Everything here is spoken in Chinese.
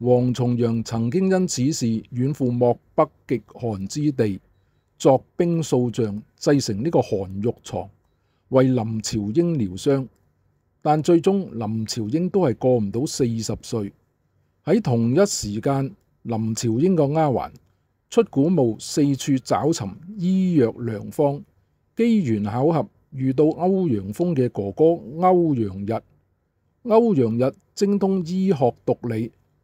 王重阳曾经因此事远赴漠北极寒之地，作兵数将，制成呢个寒玉床为林朝英疗伤。但最终林朝英都系过唔到四十岁。喺同一时间，林朝英个丫鬟出古墓四处找寻医药良方，机缘巧合遇到欧阳锋嘅哥哥欧阳日。欧阳日精通医学毒理。